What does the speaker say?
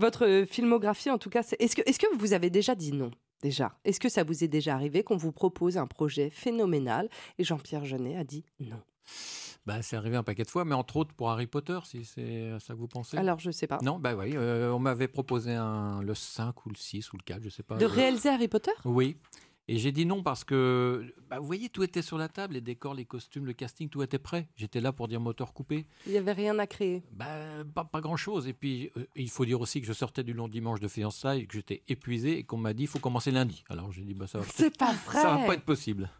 votre euh, filmographie, en tout cas, est-ce que, vous avez déjà dit non déjà Est-ce que ça vous est déjà arrivé qu'on vous propose un projet phénoménal et Jean-Pierre Jeunet a dit non bah, c'est arrivé un paquet de fois, mais entre autres pour Harry Potter, si c'est euh, ça que vous pensez. Alors, je ne sais pas. Non, bah oui, euh, on m'avait proposé un, le 5 ou le 6 ou le 4, je ne sais pas. De réaliser Harry Potter Oui. Et j'ai dit non parce que, bah, vous voyez, tout était sur la table, les décors, les costumes, le casting, tout était prêt. J'étais là pour dire moteur coupé. Il n'y avait rien à créer. Bah, pas, pas grand-chose. Et puis, euh, il faut dire aussi que je sortais du long dimanche de fiançailles, que j'étais épuisé et qu'on m'a dit, il faut commencer lundi. Alors j'ai dit, bah, ça ça va pas être possible.